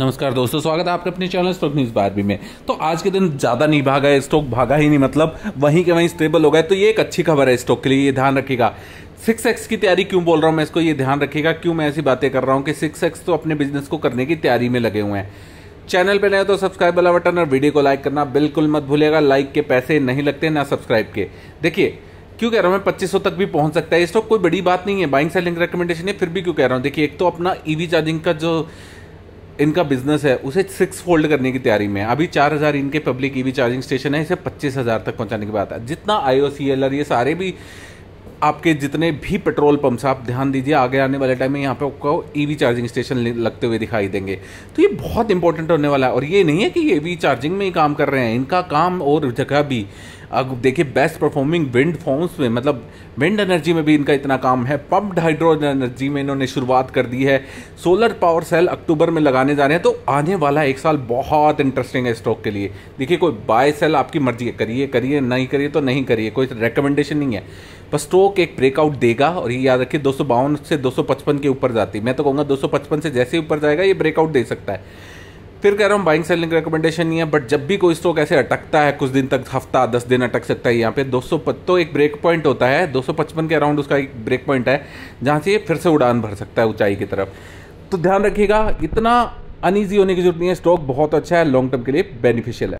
नमस्कार दोस्तों स्वागत है आपका अपने चैनल स्टॉक न्यूज बारहवीं में तो आज के दिन ज़्यादा नहीं भागा है स्टॉक भागा ही नहीं मतलब वहीं के वहीं स्टेबल हो गए तो ये एक अच्छी खबर है स्टॉक के लिए ये ध्यान रखिएगा सिक्स एक्स की तैयारी क्यों बोल रहा हूं मैं इसको ये ध्यान रखिएगा क्यों मैं ऐसी बातें कर रहा हूं कि सिक्स एक्स तो अपने बिजनेस को करने की तैयारी में लगे हुए हैं चैनल पर नए तो सब्सक्राइब वाला बटन और वीडियो को लाइक करना बिल्कुल मत भूलेगा लाइक के पैसे नहीं लगते ना सब्सक्राइब के देखिए क्यों कह रहा हूं मैं 2500 तक भी पहुंच सकता है स्टॉक कोई बड़ी बात नहीं है बाइंग सेलिंग रिकमेंडेशन है फिर भी क्यों कह रहा हूं देखिए एक तो अपना ईवी चार्जिंग का जो इनका बिजनेस है उसे सिक्स फोल्ड करने की तैयारी में है अभी चार हज़ार इनके पब्लिक ईवी चार्जिंग स्टेशन है इसे पच्चीस हज़ार तक पहुंचाने की बात है जितना आई ओ सी एल आर ये सारे भी आपके जितने भी पेट्रोल पंप्स आप ध्यान दीजिए आगे आने वाले टाइम में यहाँ पे आपको ईवी चार्जिंग स्टेशन लगते हुए दिखाई देंगे तो ये बहुत इंपॉर्टेंट होने वाला है और ये नहीं है कि ये ईवी चार्जिंग में ही काम कर रहे हैं इनका काम और जगह भी अब देखिए बेस्ट परफॉर्मिंग विंड फॉर्म्स में मतलब विंड एनर्जी में भी इनका इतना काम है पम्प्ड हाइड्रो एनर्जी में इन्होंने शुरुआत कर दी है सोलर पावर सेल अक्टूबर में लगाने जा रहे हैं तो आने वाला एक साल बहुत इंटरेस्टिंग है स्टॉक के लिए देखिए कोई बाय सेल आपकी मर्जी है करिए करिए नहीं करिए तो नहीं करिए कोई रिकमेंडेशन नहीं है पर स्टॉक एक ब्रेकआउट देगा और ये याद रखिए दो से दो के ऊपर जाती मैं तो कहूँगा दो से जैसे ऊपर जाएगा ये ब्रेकआउट दे सकता है फिर कह रहा हूँ बाइंग सेलिंग रिकमेंडेशन नहीं है बट जब भी कोई स्टॉक ऐसे अटकता है कुछ दिन तक हफ्ता दस दिन अटक सकता है यहाँ पे सौ तो एक ब्रेक पॉइंट होता है दो के अराउंड उसका एक ब्रेक पॉइंट है जहाँ से ये फिर से उड़ान भर सकता है ऊंचाई की तरफ तो ध्यान रखिएगा इतना अनईजी होने की जरूरत नहीं है स्टॉक बहुत अच्छा है लॉन्ग टर्म के लिए बेनिफिशियल है